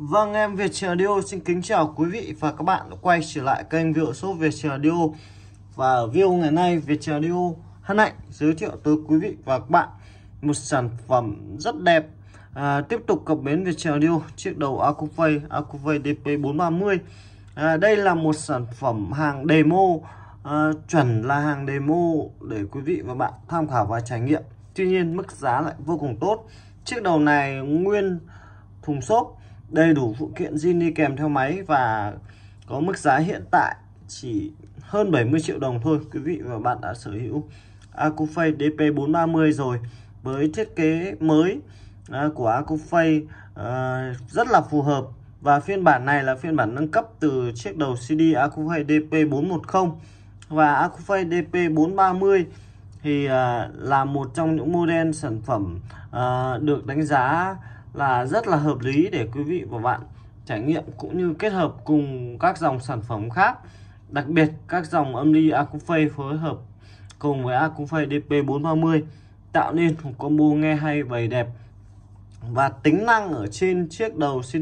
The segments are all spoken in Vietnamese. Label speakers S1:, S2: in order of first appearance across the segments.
S1: Vâng em Việt Trường Radio xin kính chào quý vị và các bạn quay trở lại kênh Việu Số Việt Trường Radio Và ở video ngày nay Việt Trường Radio hân hạnh giới thiệu tới quý vị và các bạn một sản phẩm rất đẹp à, Tiếp tục cập bến Việt Trường Radio chiếc đầu Acuvay Acuvay DP430 à, Đây là một sản phẩm hàng demo à, chuẩn là hàng demo để quý vị và bạn tham khảo và trải nghiệm Tuy nhiên mức giá lại vô cùng tốt Chiếc đầu này nguyên thùng xốp đầy đủ phụ kiện zin đi kèm theo máy và có mức giá hiện tại chỉ hơn 70 triệu đồng thôi quý vị và bạn đã sở hữu Acufay DP430 rồi với thiết kế mới à, của Acufay à, rất là phù hợp và phiên bản này là phiên bản nâng cấp từ chiếc đầu CD Acufay DP410 và Acufay DP430 thì à, là một trong những model sản phẩm được đánh giá là rất là hợp lý để quý vị và bạn trải nghiệm cũng như kết hợp cùng các dòng sản phẩm khác đặc biệt các dòng âm ly Acufay phối hợp cùng với Acufay DP430 tạo nên một combo nghe hay bày đẹp và tính năng ở trên chiếc đầu CD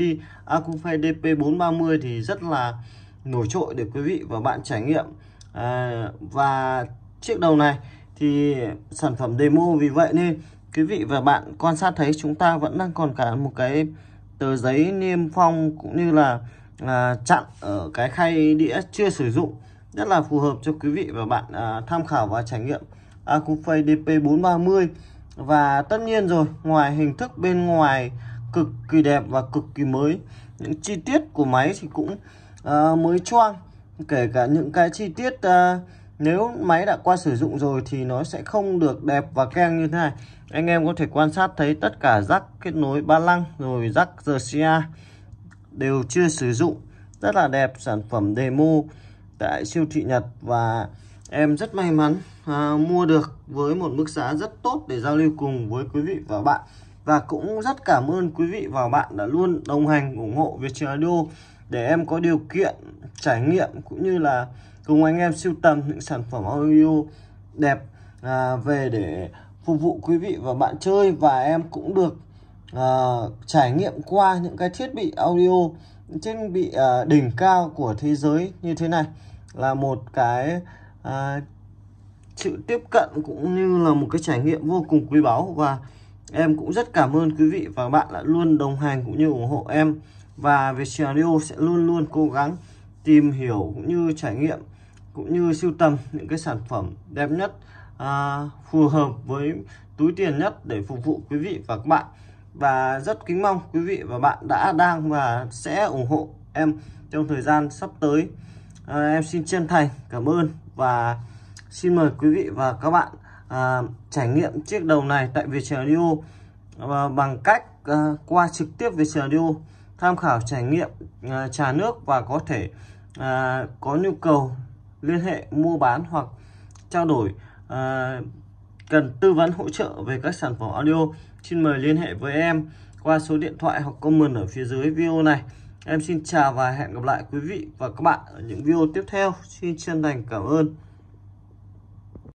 S1: Acufay DP430 thì rất là nổi trội để quý vị và bạn trải nghiệm à, và chiếc đầu này thì sản phẩm demo vì vậy nên quý vị và bạn quan sát thấy chúng ta vẫn đang còn cả một cái tờ giấy niêm phong cũng như là à, chặn ở cái khay đĩa chưa sử dụng rất là phù hợp cho quý vị và bạn à, tham khảo và trải nghiệm Acufay DP430 và tất nhiên rồi ngoài hình thức bên ngoài cực kỳ đẹp và cực kỳ mới những chi tiết của máy thì cũng à, mới choang kể cả những cái chi tiết à, nếu máy đã qua sử dụng rồi thì nó sẽ không được đẹp và keng như thế này anh em có thể quan sát thấy tất cả rắc kết nối ba lăng rồi rắc RCA đều chưa sử dụng rất là đẹp sản phẩm demo tại siêu thị Nhật và em rất may mắn à, mua được với một mức giá rất tốt để giao lưu cùng với quý vị và bạn và cũng rất cảm ơn quý vị và bạn đã luôn đồng hành ủng hộ Việt Audio để em có điều kiện trải nghiệm cũng như là cùng anh em siêu tầm những sản phẩm audio đẹp à, về để phục vụ quý vị và bạn chơi và em cũng được à, trải nghiệm qua những cái thiết bị audio trên bị à, đỉnh cao của thế giới như thế này là một cái à, sự tiếp cận cũng như là một cái trải nghiệm vô cùng quý báu và em cũng rất cảm ơn quý vị và bạn đã luôn đồng hành cũng như ủng hộ em và Vietjet Audio sẽ luôn luôn cố gắng tìm hiểu cũng như trải nghiệm cũng như sưu tầm những cái sản phẩm đẹp nhất à, phù hợp với túi tiền nhất để phục vụ quý vị và các bạn và rất kính mong quý vị và bạn đã đang và sẽ ủng hộ em trong thời gian sắp tới à, em xin chân thành cảm ơn và xin mời quý vị và các bạn à, trải nghiệm chiếc đầu này tại Vietjet Audio à, bằng cách à, qua trực tiếp Vietjet Audio tham khảo trải nghiệm à, trà nước và có thể à, có nhu cầu liên hệ mua bán hoặc trao đổi à, cần tư vấn hỗ trợ về các sản phẩm audio xin mời liên hệ với em qua số điện thoại hoặc comment ở phía dưới video này em xin chào và hẹn gặp lại quý vị và các bạn ở những video tiếp theo xin chân thành cảm ơn